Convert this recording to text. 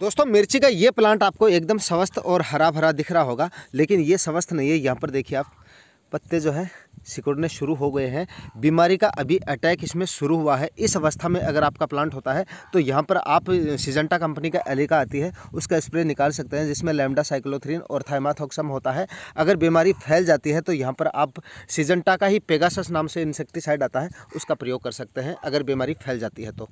दोस्तों मिर्ची का ये प्लांट आपको एकदम स्वस्थ और हरा भरा दिख रहा होगा लेकिन ये स्वस्थ नहीं है यहाँ पर देखिए आप पत्ते जो है सिकुड़ने शुरू हो गए हैं बीमारी का अभी अटैक इसमें शुरू हुआ है इस अवस्था में अगर आपका प्लांट होता है तो यहाँ पर आप सिजेंटा कंपनी का एलिका आती है उसका स्प्रे निकाल सकते हैं जिसमें लेमडा साइक्लोथ्रीन और थाइमाथोक्सम होता है अगर बीमारी फैल जाती है तो यहाँ पर आप सिजेंटा का ही पेगासस नाम से इंसेक्टिसाइड आता है उसका प्रयोग कर सकते हैं अगर बीमारी फैल जाती है तो